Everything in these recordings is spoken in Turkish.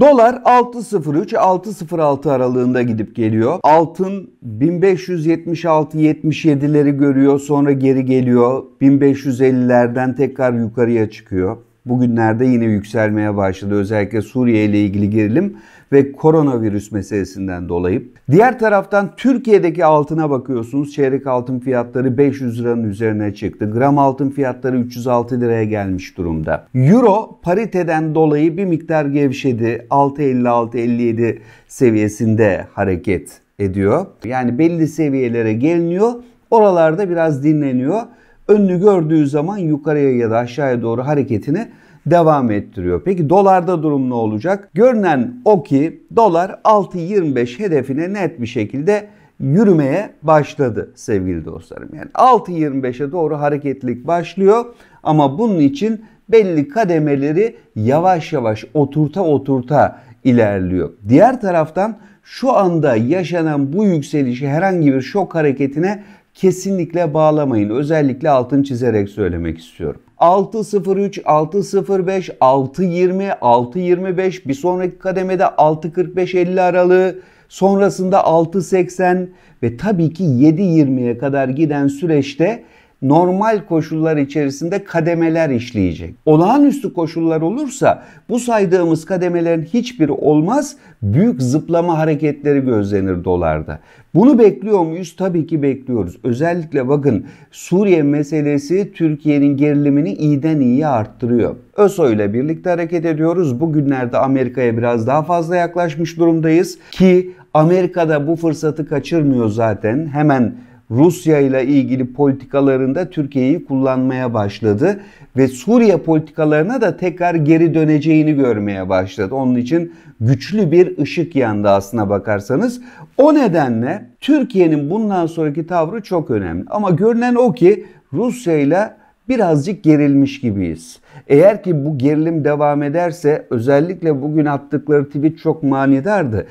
Dolar 6.03 6.06 aralığında gidip geliyor. Altın 1576-77'leri görüyor sonra geri geliyor. 1550'lerden tekrar yukarıya çıkıyor. Bugünlerde yine yükselmeye başladı özellikle Suriye ile ilgili gerilim ve koronavirüs meselesinden dolayı. Diğer taraftan Türkiye'deki altına bakıyorsunuz. Çeyrek altın fiyatları 500 liranın üzerine çıktı. Gram altın fiyatları 306 liraya gelmiş durumda. Euro pariteden dolayı bir miktar gevşedi. 656 657 seviyesinde hareket ediyor. Yani belli seviyelere geliniyor. Oralarda biraz dinleniyor. Önünü gördüğü zaman yukarıya ya da aşağıya doğru hareketini devam ettiriyor. Peki dolarda durum ne olacak? Görünen o ki dolar 6.25 hedefine net bir şekilde yürümeye başladı sevgili dostlarım. Yani 6.25'e doğru hareketlilik başlıyor ama bunun için belli kademeleri yavaş yavaş oturta oturta ilerliyor. Diğer taraftan şu anda yaşanan bu yükselişi herhangi bir şok hareketine kesinlikle bağlamayın. Özellikle altın çizerek söylemek istiyorum. 6.03, 6.05, 6.20, 6.25 bir sonraki kademede 6.45-50 aralığı sonrasında 6.80 ve tabii ki 7.20'ye kadar giden süreçte normal koşullar içerisinde kademeler işleyecek. Olağanüstü koşullar olursa bu saydığımız kademelerin hiçbiri olmaz. Büyük zıplama hareketleri gözlenir dolarda. Bunu bekliyor muyuz? Tabii ki bekliyoruz. Özellikle bakın Suriye meselesi Türkiye'nin gerilimini iyiden iyiye arttırıyor. ÖSO ile birlikte hareket ediyoruz. Bugünlerde Amerika'ya biraz daha fazla yaklaşmış durumdayız ki Amerika da bu fırsatı kaçırmıyor zaten. Hemen Rusya ile ilgili politikalarında Türkiye'yi kullanmaya başladı ve Suriye politikalarına da tekrar geri döneceğini görmeye başladı. Onun için güçlü bir ışık yandı aslına bakarsanız. O nedenle Türkiye'nin bundan sonraki tavrı çok önemli. Ama görünen o ki Rusya ile birazcık gerilmiş gibiyiz. Eğer ki bu gerilim devam ederse özellikle bugün attıkları tweet çok manidardı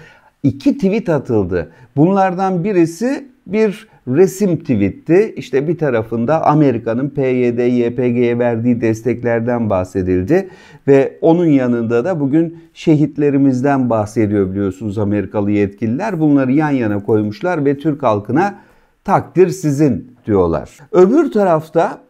iki tweet atıldı. Bunlardan birisi bir resim tweetti. İşte bir tarafında Amerika'nın PYD, YPG'ye verdiği desteklerden bahsedildi. Ve onun yanında da bugün şehitlerimizden bahsediyor biliyorsunuz Amerikalı yetkililer. Bunları yan yana koymuşlar ve Türk halkına takdir sizin diyorlar. Öbür tarafta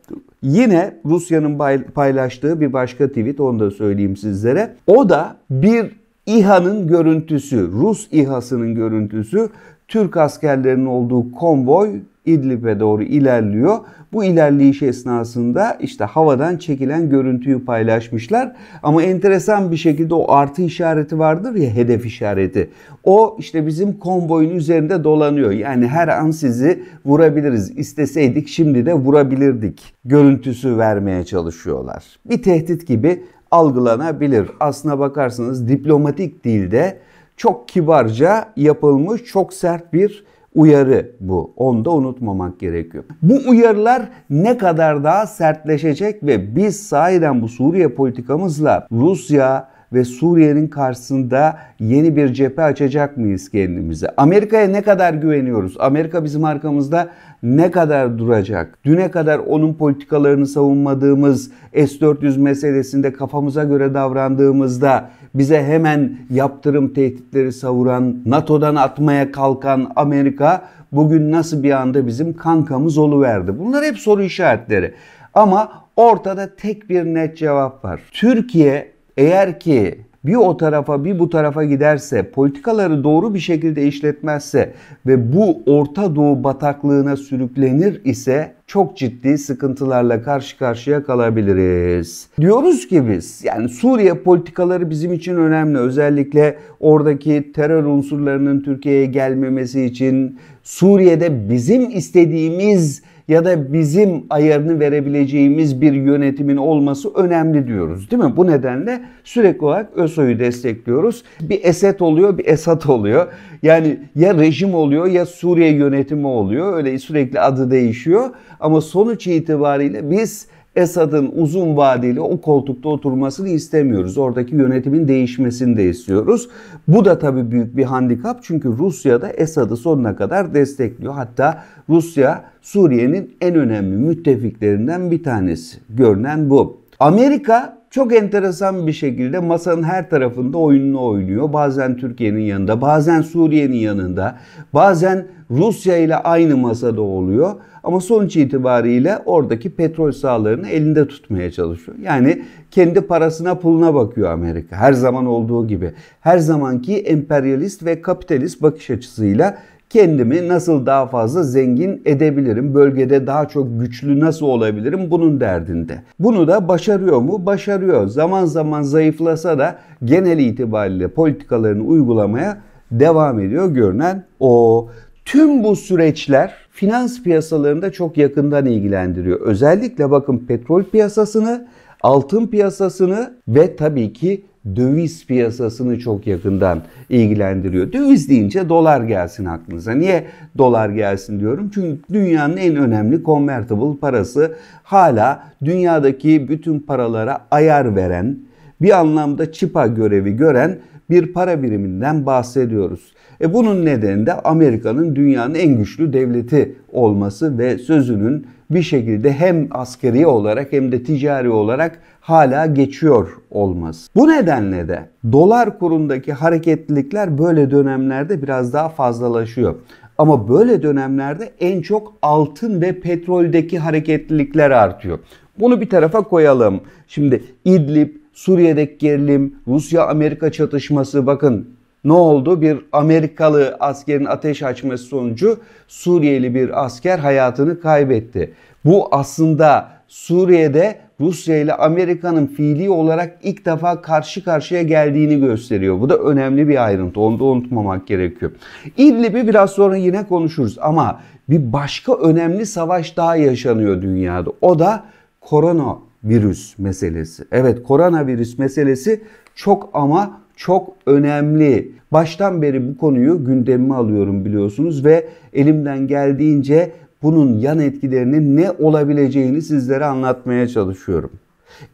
Yine Rusya'nın paylaştığı bir başka tweet onu da söyleyeyim sizlere. O da bir İHA'nın görüntüsü, Rus İHA'sının görüntüsü Türk askerlerinin olduğu konvoy İdlib'e doğru ilerliyor. Bu ilerleyiş esnasında işte havadan çekilen görüntüyü paylaşmışlar. Ama enteresan bir şekilde o artı işareti vardır ya hedef işareti. O işte bizim konvoyun üzerinde dolanıyor. Yani her an sizi vurabiliriz. İsteseydik şimdi de vurabilirdik. Görüntüsü vermeye çalışıyorlar. Bir tehdit gibi algılanabilir. Aslına bakarsanız diplomatik dilde çok kibarca yapılmış çok sert bir uyarı bu. Onu da unutmamak gerekiyor. Bu uyarılar ne kadar daha sertleşecek ve biz sahiden bu Suriye politikamızla Rusya, ve Suriye'nin karşısında yeni bir cephe açacak mıyız kendimize? Amerika'ya ne kadar güveniyoruz? Amerika bizim arkamızda ne kadar duracak? Düne kadar onun politikalarını savunmadığımız S-400 meselesinde kafamıza göre davrandığımızda bize hemen yaptırım tehditleri savuran, NATO'dan atmaya kalkan Amerika bugün nasıl bir anda bizim kankamız oluverdi? Bunlar hep soru işaretleri. Ama ortada tek bir net cevap var. Türkiye eğer ki bir o tarafa bir bu tarafa giderse, politikaları doğru bir şekilde işletmezse ve bu Orta Doğu bataklığına sürüklenir ise çok ciddi sıkıntılarla karşı karşıya kalabiliriz. Diyoruz ki biz yani Suriye politikaları bizim için önemli. Özellikle oradaki terör unsurlarının Türkiye'ye gelmemesi için Suriye'de bizim istediğimiz ya da bizim ayarını verebileceğimiz bir yönetimin olması önemli diyoruz değil mi? Bu nedenle sürekli olarak ÖSO'yu destekliyoruz. Bir Esed oluyor, bir Esad oluyor. Yani ya rejim oluyor ya Suriye yönetimi oluyor. Öyle sürekli adı değişiyor. Ama sonuç itibariyle biz Esad'ın uzun vadeli o koltukta oturmasını istemiyoruz. Oradaki yönetimin değişmesini de istiyoruz. Bu da tabii büyük bir handikap çünkü Rusya da Esad'ı sonuna kadar destekliyor. Hatta Rusya Suriye'nin en önemli müttefiklerinden bir tanesi. Görünen bu. Amerika çok enteresan bir şekilde masanın her tarafında oyununu oynuyor. Bazen Türkiye'nin yanında, bazen Suriye'nin yanında, bazen Rusya ile aynı masada oluyor. Ama sonuç itibariyle oradaki petrol sahalarını elinde tutmaya çalışıyor. Yani kendi parasına puluna bakıyor Amerika. Her zaman olduğu gibi. Her zamanki emperyalist ve kapitalist bakış açısıyla kendimi nasıl daha fazla zengin edebilirim, bölgede daha çok güçlü nasıl olabilirim bunun derdinde. Bunu da başarıyor mu? Başarıyor. Zaman zaman zayıflasa da genel itibariyle politikalarını uygulamaya devam ediyor görünen o. Tüm bu süreçler finans piyasalarında çok yakından ilgilendiriyor. Özellikle bakın petrol piyasasını, altın piyasasını ve tabii ki döviz piyasasını çok yakından ilgilendiriyor. Döviz deyince dolar gelsin aklınıza. Niye dolar gelsin diyorum? Çünkü dünyanın en önemli convertible parası hala dünyadaki bütün paralara ayar veren, bir anlamda çipa görevi gören bir para biriminden bahsediyoruz. E bunun nedeni de Amerika'nın dünyanın en güçlü devleti olması ve sözünün bir şekilde hem askeri olarak hem de ticari olarak hala geçiyor olması. Bu nedenle de dolar kurundaki hareketlilikler böyle dönemlerde biraz daha fazlalaşıyor. Ama böyle dönemlerde en çok altın ve petroldeki hareketlilikler artıyor. Bunu bir tarafa koyalım. Şimdi İdlib, Suriye'deki gerilim, Rusya-Amerika çatışması bakın ne oldu? Bir Amerikalı askerin ateş açması sonucu Suriyeli bir asker hayatını kaybetti. Bu aslında Suriye'de Rusya ile Amerika'nın fiili olarak ilk defa karşı karşıya geldiğini gösteriyor. Bu da önemli bir ayrıntı. Onu da unutmamak gerekiyor. İdlib'i biraz sonra yine konuşuruz ama bir başka önemli savaş daha yaşanıyor dünyada. O da korona virüs meselesi. Evet koronavirüs meselesi çok ama çok önemli. Baştan beri bu konuyu gündemime alıyorum biliyorsunuz ve elimden geldiğince bunun yan etkilerinin ne olabileceğini sizlere anlatmaya çalışıyorum.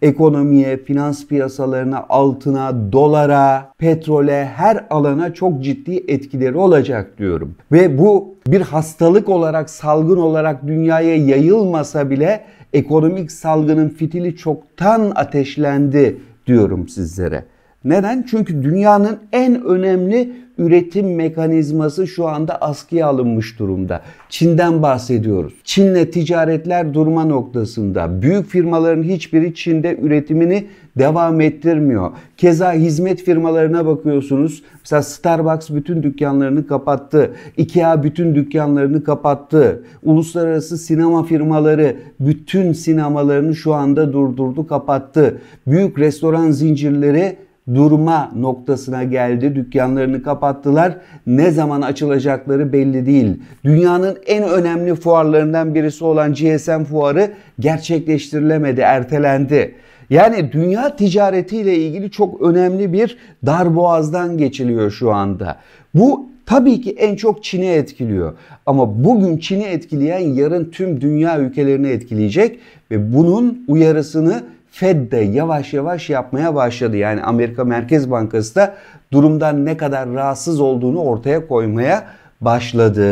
Ekonomiye, finans piyasalarına, altına, dolara, petrole her alana çok ciddi etkileri olacak diyorum. Ve bu bir hastalık olarak, salgın olarak dünyaya yayılmasa bile ekonomik salgının fitili çoktan ateşlendi diyorum sizlere. Neden? Çünkü dünyanın en önemli üretim mekanizması şu anda askıya alınmış durumda. Çin'den bahsediyoruz. Çin'le ticaretler durma noktasında. Büyük firmaların hiçbiri Çin'de üretimini devam ettirmiyor. Keza hizmet firmalarına bakıyorsunuz. Mesela Starbucks bütün dükkanlarını kapattı. IKEA bütün dükkanlarını kapattı. Uluslararası sinema firmaları bütün sinemalarını şu anda durdurdu, kapattı. Büyük restoran zincirleri durma noktasına geldi. Dükkanlarını kapattılar. Ne zaman açılacakları belli değil. Dünyanın en önemli fuarlarından birisi olan GSM fuarı gerçekleştirilemedi, ertelendi. Yani dünya ticaretiyle ilgili çok önemli bir darboğazdan geçiliyor şu anda. Bu tabii ki en çok Çin'i etkiliyor. Ama bugün Çin'i e etkileyen yarın tüm dünya ülkelerini etkileyecek ve bunun uyarısını Fed de yavaş yavaş yapmaya başladı. Yani Amerika Merkez Bankası da durumdan ne kadar rahatsız olduğunu ortaya koymaya başladı.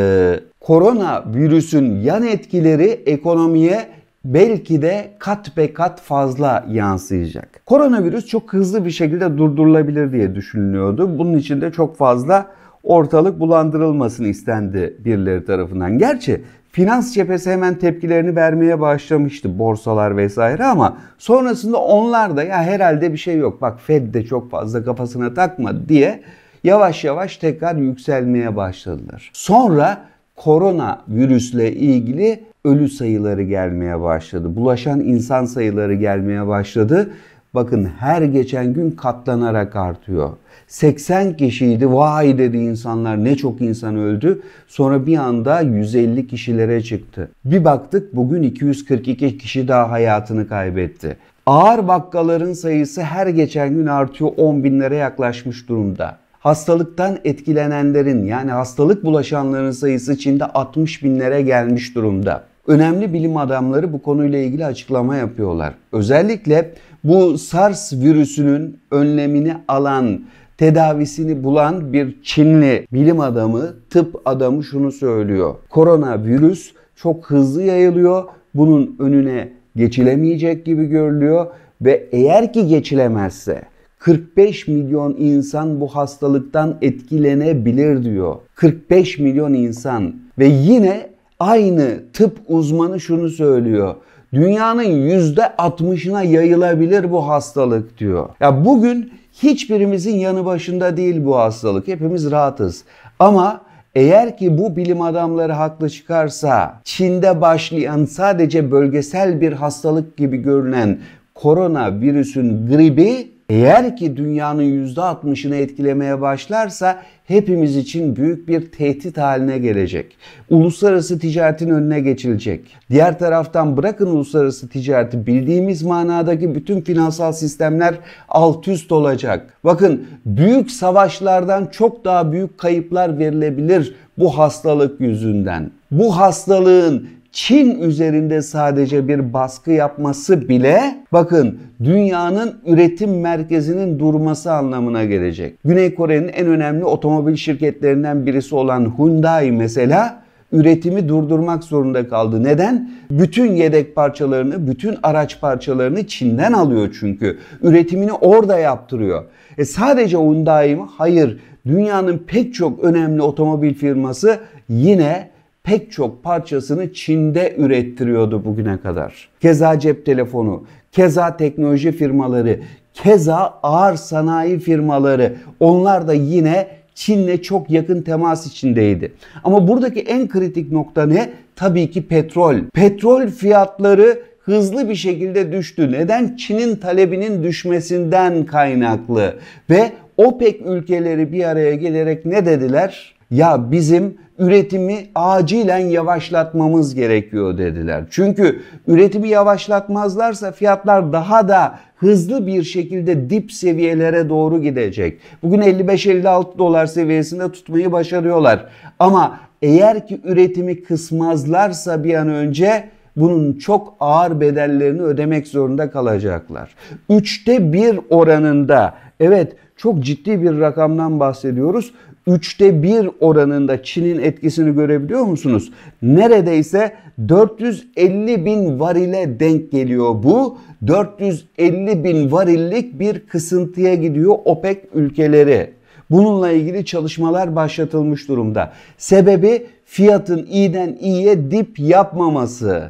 Korona virüsün yan etkileri ekonomiye belki de kat be kat fazla yansıyacak. Koronavirüs çok hızlı bir şekilde durdurulabilir diye düşünülüyordu. Bunun için de çok fazla ortalık bulandırılmasını istendi birileri tarafından. Gerçi finans cephesi hemen tepkilerini vermeye başlamıştı borsalar vesaire ama sonrasında onlar da ya herhalde bir şey yok bak Fed de çok fazla kafasına takma diye yavaş yavaş tekrar yükselmeye başladılar. Sonra korona virüsle ilgili ölü sayıları gelmeye başladı. Bulaşan insan sayıları gelmeye başladı Bakın her geçen gün katlanarak artıyor. 80 kişiydi vay dedi insanlar ne çok insan öldü. Sonra bir anda 150 kişilere çıktı. Bir baktık bugün 242 kişi daha hayatını kaybetti. Ağır vakkaların sayısı her geçen gün artıyor 10 binlere yaklaşmış durumda. Hastalıktan etkilenenlerin yani hastalık bulaşanların sayısı Çin'de 60 binlere gelmiş durumda önemli bilim adamları bu konuyla ilgili açıklama yapıyorlar. Özellikle bu SARS virüsünün önlemini alan tedavisini bulan bir Çinli bilim adamı, tıp adamı şunu söylüyor. Koronavirüs çok hızlı yayılıyor. Bunun önüne geçilemeyecek gibi görülüyor ve eğer ki geçilemezse 45 milyon insan bu hastalıktan etkilenebilir diyor. 45 milyon insan ve yine Aynı tıp uzmanı şunu söylüyor. Dünyanın yüzde 60'ına yayılabilir bu hastalık diyor. Ya bugün hiçbirimizin yanı başında değil bu hastalık. Hepimiz rahatız. Ama eğer ki bu bilim adamları haklı çıkarsa Çin'de başlayan sadece bölgesel bir hastalık gibi görünen korona virüsün gribi eğer ki dünyanın %60'ını etkilemeye başlarsa hepimiz için büyük bir tehdit haline gelecek. Uluslararası ticaretin önüne geçilecek. Diğer taraftan bırakın uluslararası ticareti bildiğimiz manadaki bütün finansal sistemler alt üst olacak. Bakın büyük savaşlardan çok daha büyük kayıplar verilebilir bu hastalık yüzünden. Bu hastalığın Çin üzerinde sadece bir baskı yapması bile bakın dünyanın üretim merkezinin durması anlamına gelecek. Güney Kore'nin en önemli otomobil şirketlerinden birisi olan Hyundai mesela üretimi durdurmak zorunda kaldı. Neden? Bütün yedek parçalarını, bütün araç parçalarını Çin'den alıyor çünkü. Üretimini orada yaptırıyor. E sadece Hyundai mi? Hayır. Dünyanın pek çok önemli otomobil firması yine pek çok parçasını Çin'de ürettiriyordu bugüne kadar. Keza cep telefonu, keza teknoloji firmaları, keza ağır sanayi firmaları onlar da yine Çin'le çok yakın temas içindeydi. Ama buradaki en kritik nokta ne? Tabii ki petrol. Petrol fiyatları hızlı bir şekilde düştü. Neden? Çin'in talebinin düşmesinden kaynaklı. Ve OPEC ülkeleri bir araya gelerek ne dediler? Ya bizim üretimi acilen yavaşlatmamız gerekiyor dediler. Çünkü üretimi yavaşlatmazlarsa fiyatlar daha da hızlı bir şekilde dip seviyelere doğru gidecek. Bugün 55-56 dolar seviyesinde tutmayı başarıyorlar. Ama eğer ki üretimi kısmazlarsa bir an önce bunun çok ağır bedellerini ödemek zorunda kalacaklar. Üçte bir oranında evet çok ciddi bir rakamdan bahsediyoruz üçte bir oranında Çin'in etkisini görebiliyor musunuz? Neredeyse 450 bin varile denk geliyor bu. 450 bin varillik bir kısıntıya gidiyor OPEC ülkeleri. Bununla ilgili çalışmalar başlatılmış durumda. Sebebi fiyatın iyiden iyiye dip yapmaması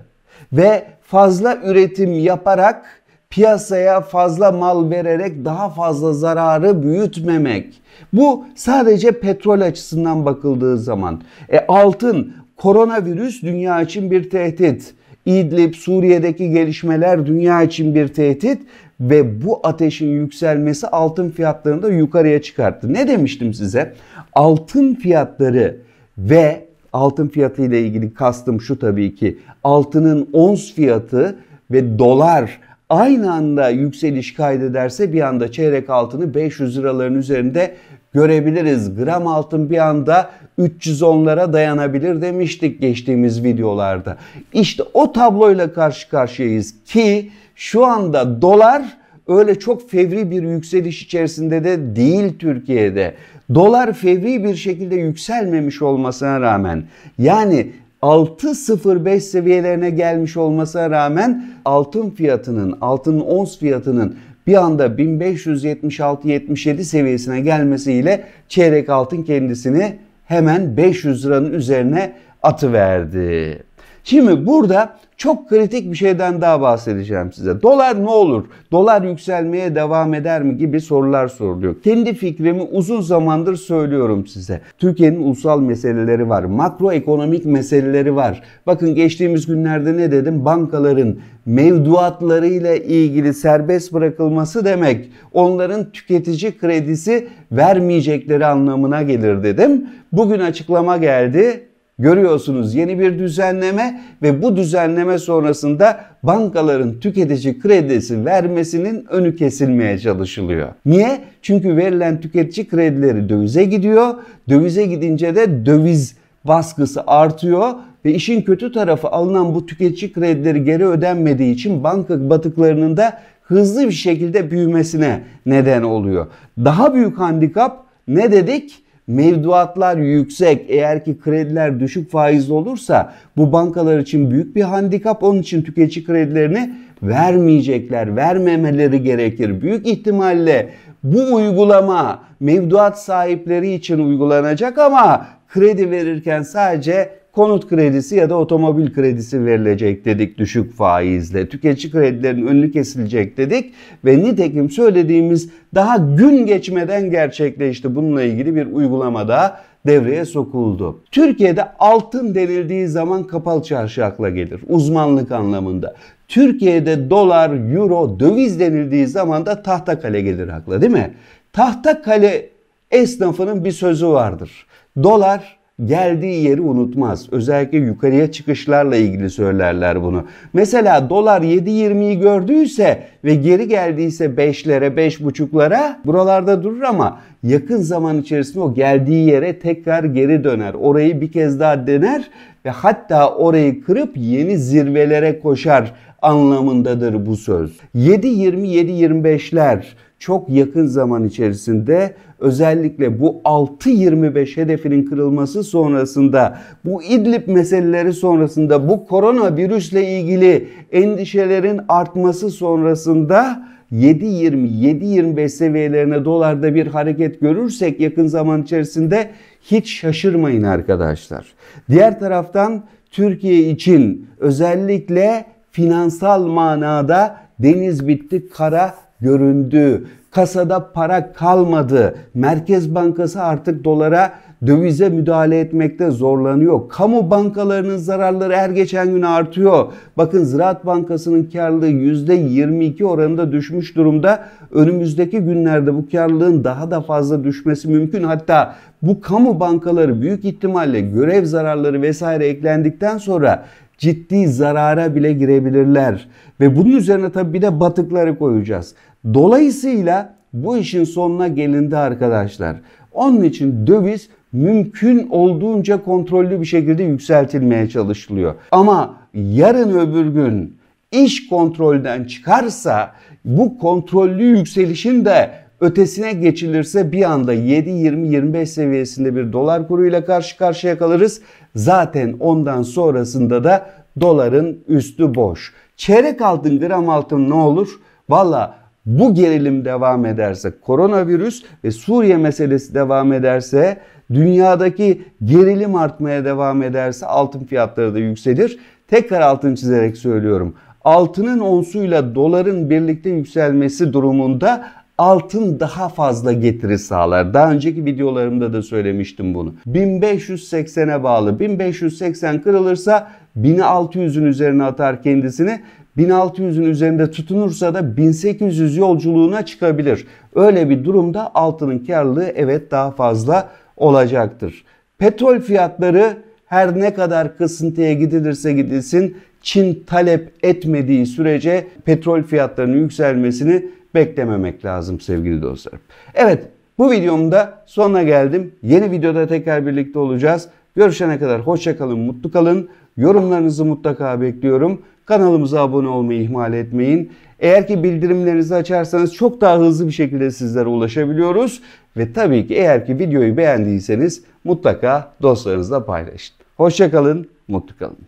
ve fazla üretim yaparak piyasaya fazla mal vererek daha fazla zararı büyütmemek. Bu sadece petrol açısından bakıldığı zaman. E, altın, koronavirüs dünya için bir tehdit. İdlib, Suriye'deki gelişmeler dünya için bir tehdit ve bu ateşin yükselmesi altın fiyatlarını da yukarıya çıkarttı. Ne demiştim size? Altın fiyatları ve altın fiyatı ile ilgili kastım şu tabii ki altının ons fiyatı ve dolar aynı anda yükseliş kaydederse bir anda çeyrek altını 500 liraların üzerinde görebiliriz. Gram altın bir anda 310'lara dayanabilir demiştik geçtiğimiz videolarda. İşte o tabloyla karşı karşıyayız ki şu anda dolar öyle çok fevri bir yükseliş içerisinde de değil Türkiye'de. Dolar fevri bir şekilde yükselmemiş olmasına rağmen yani 6.05 seviyelerine gelmiş olmasına rağmen altın fiyatının, altın ons fiyatının bir anda 1576-77 seviyesine gelmesiyle çeyrek altın kendisini hemen 500 liranın üzerine atıverdi. Şimdi burada çok kritik bir şeyden daha bahsedeceğim size. Dolar ne olur? Dolar yükselmeye devam eder mi gibi sorular soruluyor. Kendi fikrimi uzun zamandır söylüyorum size. Türkiye'nin ulusal meseleleri var. Makroekonomik meseleleri var. Bakın geçtiğimiz günlerde ne dedim? Bankaların mevduatlarıyla ilgili serbest bırakılması demek onların tüketici kredisi vermeyecekleri anlamına gelir dedim. Bugün açıklama geldi görüyorsunuz yeni bir düzenleme ve bu düzenleme sonrasında bankaların tüketici kredisi vermesinin önü kesilmeye çalışılıyor. Niye? Çünkü verilen tüketici kredileri dövize gidiyor. Dövize gidince de döviz baskısı artıyor ve işin kötü tarafı alınan bu tüketici kredileri geri ödenmediği için banka batıklarının da hızlı bir şekilde büyümesine neden oluyor. Daha büyük handikap ne dedik? Mevduatlar yüksek. Eğer ki krediler düşük faizli olursa bu bankalar için büyük bir handikap. Onun için tüketici kredilerini vermeyecekler. Vermemeleri gerekir. Büyük ihtimalle bu uygulama mevduat sahipleri için uygulanacak ama kredi verirken sadece konut kredisi ya da otomobil kredisi verilecek dedik düşük faizle. Tüketici kredilerin önünü kesilecek dedik ve nitekim söylediğimiz daha gün geçmeden gerçekleşti. Bununla ilgili bir uygulamada devreye sokuldu. Türkiye'de altın denildiği zaman kapalı çarşı akla gelir uzmanlık anlamında. Türkiye'de dolar, euro, döviz denildiği zaman da tahta kale gelir akla değil mi? Tahta kale esnafının bir sözü vardır. Dolar geldiği yeri unutmaz. Özellikle yukarıya çıkışlarla ilgili söylerler bunu. Mesela dolar 7.20'yi gördüyse ve geri geldiyse 5'lere 5.5'lara buralarda durur ama yakın zaman içerisinde o geldiği yere tekrar geri döner. Orayı bir kez daha dener ve hatta orayı kırıp yeni zirvelere koşar anlamındadır bu söz. 7.20 7.25'ler çok yakın zaman içerisinde özellikle bu 6-25 hedefinin kırılması sonrasında bu İdlib meseleleri sonrasında bu koronavirüsle ilgili endişelerin artması sonrasında 7.20-7.25 seviyelerine dolarda bir hareket görürsek yakın zaman içerisinde hiç şaşırmayın arkadaşlar. Diğer taraftan Türkiye için özellikle finansal manada deniz bitti, kara göründü. Kasada para kalmadı. Merkez Bankası artık dolara dövize müdahale etmekte zorlanıyor. Kamu bankalarının zararları her geçen gün artıyor. Bakın Ziraat Bankası'nın karlılığı %22 oranında düşmüş durumda. Önümüzdeki günlerde bu karlılığın daha da fazla düşmesi mümkün. Hatta bu kamu bankaları büyük ihtimalle görev zararları vesaire eklendikten sonra ciddi zarara bile girebilirler. Ve bunun üzerine tabii bir de batıkları koyacağız. Dolayısıyla bu işin sonuna gelindi arkadaşlar. Onun için döviz mümkün olduğunca kontrollü bir şekilde yükseltilmeye çalışılıyor. Ama yarın öbür gün iş kontrolden çıkarsa bu kontrollü yükselişin de Ötesine geçilirse bir anda 7.20-25 seviyesinde bir dolar kuruyla karşı karşıya kalırız. Zaten ondan sonrasında da doların üstü boş. Çeyrek altın gram altın ne olur? Valla bu gerilim devam ederse koronavirüs ve Suriye meselesi devam ederse dünyadaki gerilim artmaya devam ederse altın fiyatları da yükselir. Tekrar altın çizerek söylüyorum. Altının onsuyla doların birlikte yükselmesi durumunda altın daha fazla getiri sağlar. Daha önceki videolarımda da söylemiştim bunu. 1580'e bağlı. 1580 kırılırsa 1600'ün üzerine atar kendisini. 1600'ün üzerinde tutunursa da 1800 yolculuğuna çıkabilir. Öyle bir durumda altının karlılığı evet daha fazla olacaktır. Petrol fiyatları her ne kadar kısıntıya gidilirse gidilsin Çin talep etmediği sürece petrol fiyatlarının yükselmesini beklememek lazım sevgili dostlarım. Evet bu videomda sonuna geldim. Yeni videoda tekrar birlikte olacağız. Görüşene kadar hoşçakalın, mutlu kalın. Yorumlarınızı mutlaka bekliyorum. Kanalımıza abone olmayı ihmal etmeyin. Eğer ki bildirimlerinizi açarsanız çok daha hızlı bir şekilde sizlere ulaşabiliyoruz. Ve tabii ki eğer ki videoyu beğendiyseniz mutlaka dostlarınızla paylaşın. Hoşçakalın, mutlu kalın.